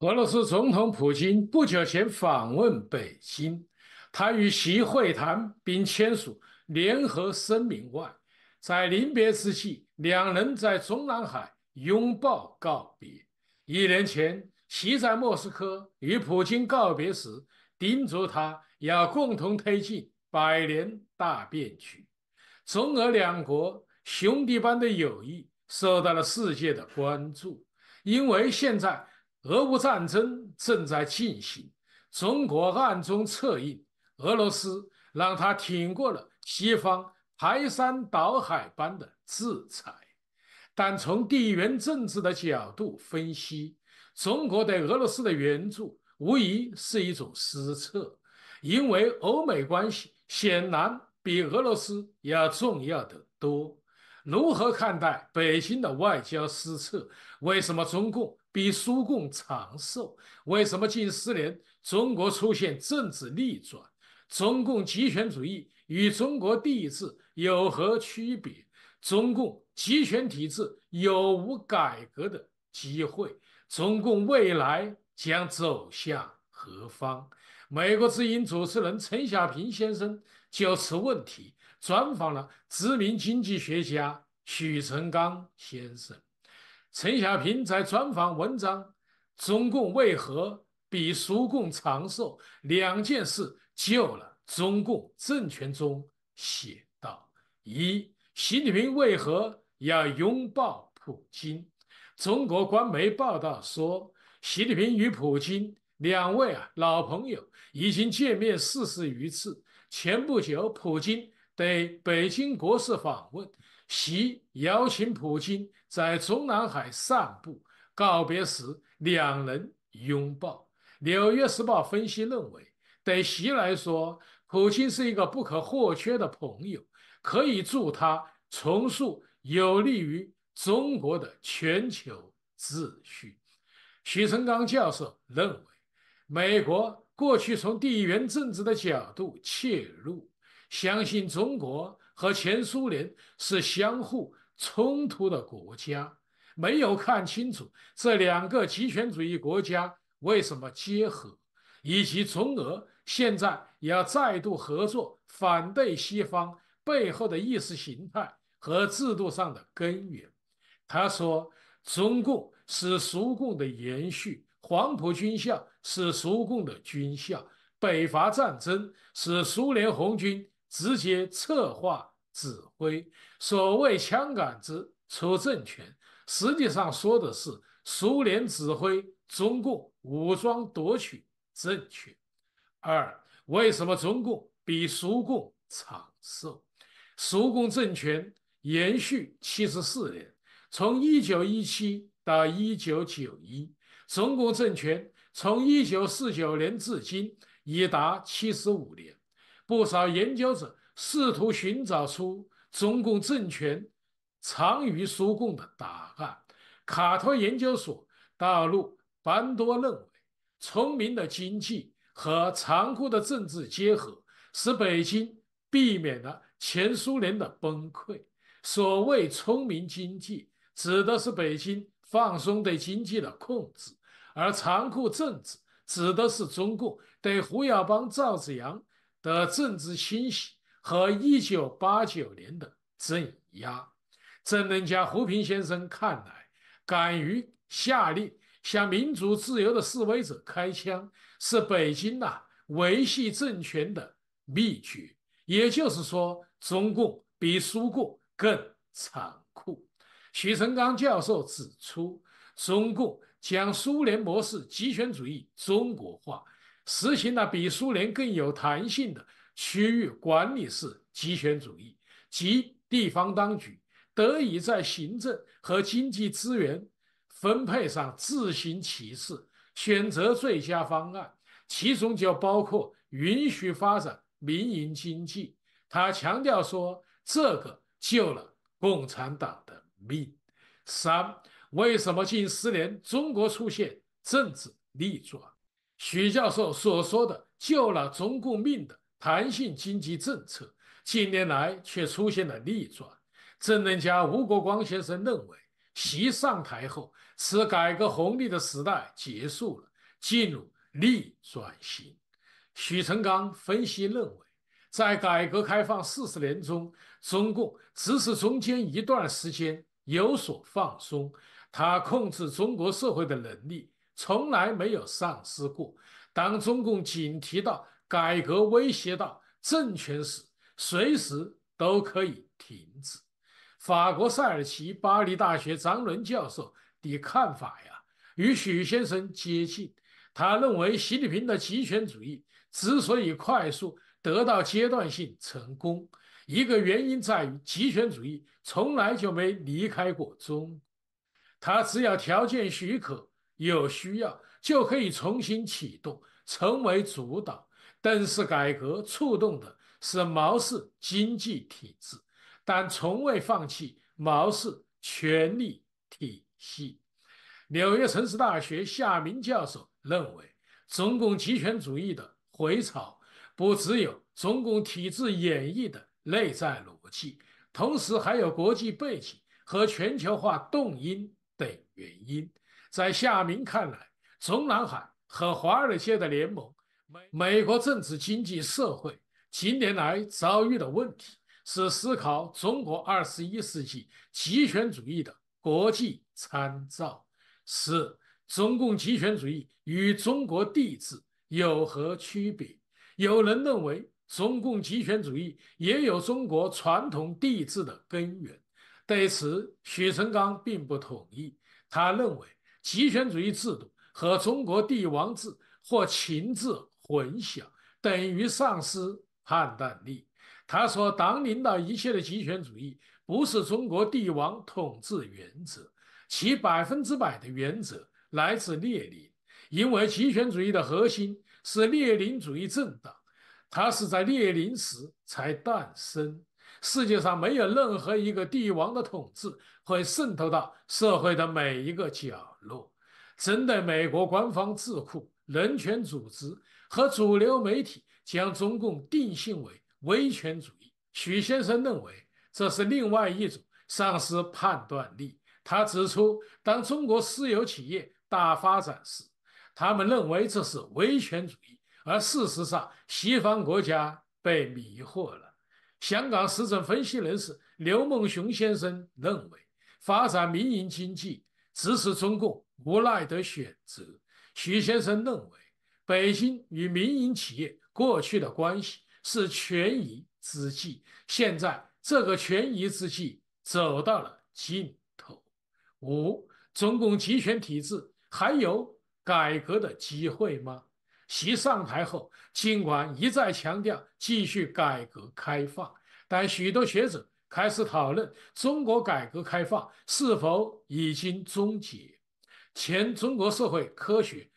俄罗斯总统普京不久前访问北京，他与习会谈并签署联合声明外，在临别之际，两人在中南海拥抱告别。一年前，习在莫斯科与普京告别时，叮嘱他要共同推进百年大变局，中俄两国兄弟般的友谊受到了世界的关注，因为现在。俄乌战争正在进行，中国暗中策应俄罗斯，让他挺过了西方排山倒海般的制裁。但从地缘政治的角度分析，中国对俄罗斯的援助无疑是一种失策，因为欧美关系显然比俄罗斯要重要的多。如何看待北京的外交失策？为什么中共？比苏共长寿，为什么近十年中国出现政治逆转？中共集权主义与中国帝制有何区别？中共集权体制有无改革的机会？中共未来将走向何方？美国之音主持人陈晓平先生就此问题专访了知名经济学家许成刚先生。陈小平在专访文章《中共为何比苏共长寿》两件事救了中共政权中写道：一、习近平为何要拥抱普京？中国官媒报道说，习近平与普京两位啊老朋友已经见面四十余次。前不久，普京对北京国事访问。习邀请普京在中南海散步，告别时两人拥抱。《纽约时报》分析认为，对习来说，普京是一个不可或缺的朋友，可以助他重塑有利于中国的全球秩序。许成刚教授认为，美国过去从地缘政治的角度切入，相信中国。和前苏联是相互冲突的国家，没有看清楚这两个极权主义国家为什么结合，以及中俄现在也要再度合作，反对西方背后的意识形态和制度上的根源。他说，中共是苏共的延续，黄埔军校是苏共的军校，北伐战争是苏联红军直接策划。指挥所谓“枪杆子出政权”，实际上说的是苏联指挥中共武装夺取政权。二、为什么中共比苏共长寿？苏共政权延续七十四年，从一九一七到一九九一；中共政权从一九四九年至今已达七十五年。不少研究者。试图寻找出中共政权藏于苏共的答案。卡托研究所大陆班多认为，聪明的经济和残酷的政治结合，使北京避免了前苏联的崩溃。所谓聪明经济，指的是北京放松对经济的控制，而残酷政治指的是中共对胡耀邦、赵紫阳的政治清洗。和一九八九年的镇压，政论家胡平先生看来，敢于下令向民主自由的示威者开枪，是北京呐维系政权的秘诀。也就是说，中共比苏共更残酷。许成刚教授指出，中共将苏联模式集权主义中国化，实行了比苏联更有弹性的。区域管理式集权主义及地方当局得以在行政和经济资源分配上自行其是，选择最佳方案，其中就包括允许发展民营经济。他强调说：“这个救了共产党的命。”三，为什么近十年中国出现政治逆转？徐教授所说的“救了中共命”的。弹性经济政策近年来却出现了逆转。政论家吴国光先生认为，习上台后，此改革红利的时代结束了，进入逆转型。许成刚分析认为，在改革开放四十年中，中共只是中间一段时间有所放松，他控制中国社会的能力从来没有丧失过。当中共仅提到。改革威胁到政权时，随时都可以停止。法国塞尔奇巴黎大学张伦教授的看法呀，与许先生接近。他认为，习近平的集权主义之所以快速得到阶段性成功，一个原因在于集权主义从来就没离开过中，他只要条件许可、有需要，就可以重新启动，成为主导。邓氏改革触动的是毛氏经济体制，但从未放弃毛氏权力体系。纽约城市大学夏明教授认为，中共集权主义的回潮不只有中共体制演绎的内在逻辑，同时还有国际背景和全球化动因等原因。在夏明看来，中南海和华尔街的联盟。美国政治、经济、社会近年来遭遇的问题，是思考中国二十一世纪集权主义的国际参照。四、中共集权主义与中国帝制有何区别？有人认为，中共集权主义也有中国传统帝制的根源。对此，许成刚并不同意。他认为，集权主义制度和中国帝王制或秦制。混淆等于丧失判断力。他说，党领导一切的集权主义不是中国帝王统治原则，其百分之百的原则来自列宁，因为集权主义的核心是列宁主义政党，它是在列宁时才诞生。世界上没有任何一个帝王的统治会渗透到社会的每一个角落。针对美国官方智库。人权组织和主流媒体将中共定性为维权主义。许先生认为这是另外一种丧失判断力。他指出，当中国私有企业大发展时，他们认为这是维权主义，而事实上西方国家被迷惑了。香港时政分析人士刘梦雄先生认为，发展民营经济只是中共无奈的选择。徐先生认为，北京与民营企业过去的关系是权宜之计，现在这个权宜之计走到了尽头。五，中共集权体制还有改革的机会吗？习上台后，尽管一再强调继续改革开放，但许多学者开始讨论中国改革开放是否已经终结。前中国社会科学。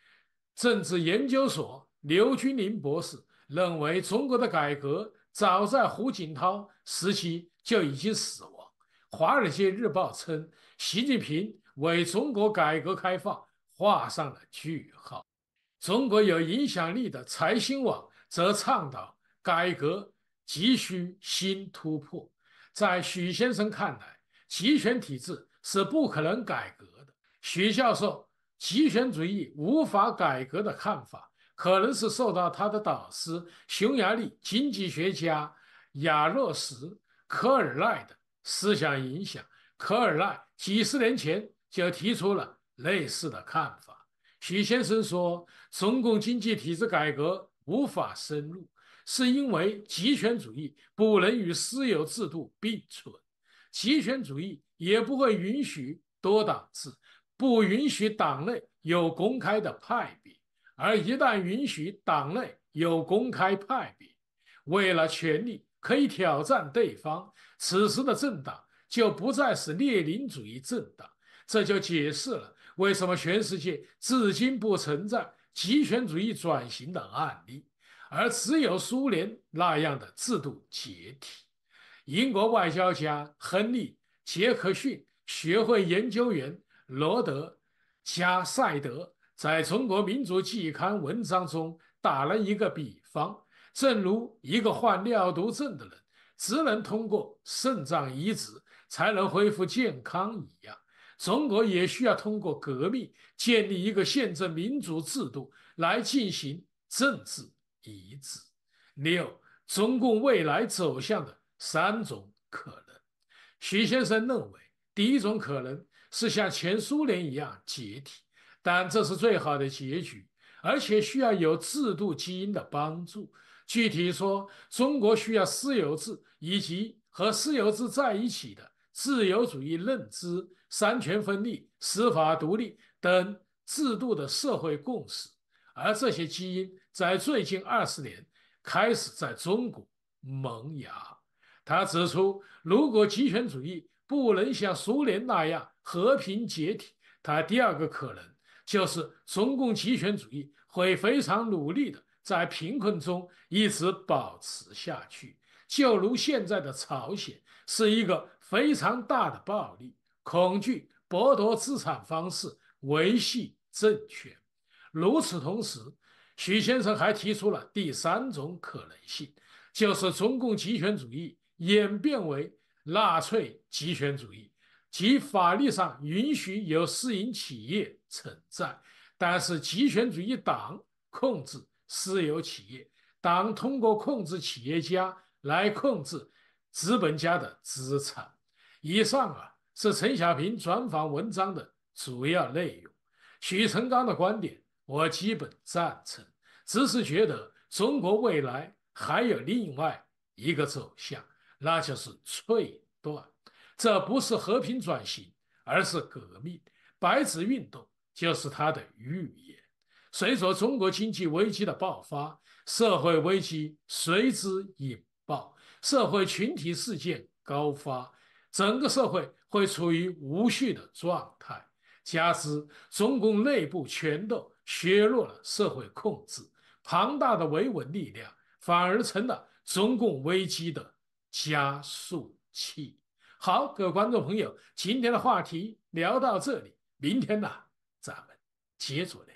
政治研究所刘君林博士认为，中国的改革早在胡锦涛时期就已经死亡。《华尔街日报》称，习近平为中国改革开放画上了句号。中国有影响力的财新网则倡导改革急需新突破。在许先生看来，集权体制是不可能改革的。徐教授。集权主义无法改革的看法，可能是受到他的导师匈牙利经济学家亚若什·科尔奈的思想影响。科尔奈几十年前就提出了类似的看法。许先生说，中共经济体制改革无法深入，是因为集权主义不能与私有制度并存，集权主义也不会允许多党制。不允许党内有公开的派别，而一旦允许党内有公开派别，为了权力可以挑战对方，此时的政党就不再是列宁主义政党。这就解释了为什么全世界至今不存在集权主义转型的案例，而只有苏联那样的制度解体。英国外交家亨利·杰克逊学会研究员。罗德加赛德在中国民族期刊文章中打了一个比方，正如一个患尿毒症的人只能通过肾脏移植才能恢复健康一样，中国也需要通过革命建立一个宪政民主制度来进行政治移植。六，中共未来走向的三种可能。徐先生认为，第一种可能。是像前苏联一样解体，但这是最好的结局，而且需要有制度基因的帮助。具体说，中国需要私有制以及和私有制在一起的自由主义认知、三权分立、司法独立等制度的社会共识。而这些基因在最近二十年开始在中国萌芽。他指出，如果集权主义，不能像苏联那样和平解体。它第二个可能就是中共极权主义会非常努力的在贫困中一直保持下去，就如现在的朝鲜是一个非常大的暴力恐惧剥夺资产方式维系政权。如此同时，许先生还提出了第三种可能性，就是中共极权主义演变为。纳粹集权主义，即法律上允许有私营企业存在，但是集权主义党控制私有企业，党通过控制企业家来控制资本家的资产。以上啊是陈小平专访文章的主要内容。许成刚的观点我基本赞成，只是觉得中国未来还有另外一个走向。那就是脆断，这不是和平转型，而是革命。白纸运动就是它的预言。随着中国经济危机的爆发，社会危机随之引爆，社会群体事件高发，整个社会会处于无序的状态。加之中共内部权斗削弱了社会控制，庞大的维稳力量反而成了中共危机的。加速器，好，各位观众朋友，今天的话题聊到这里，明天呢，咱们接着聊。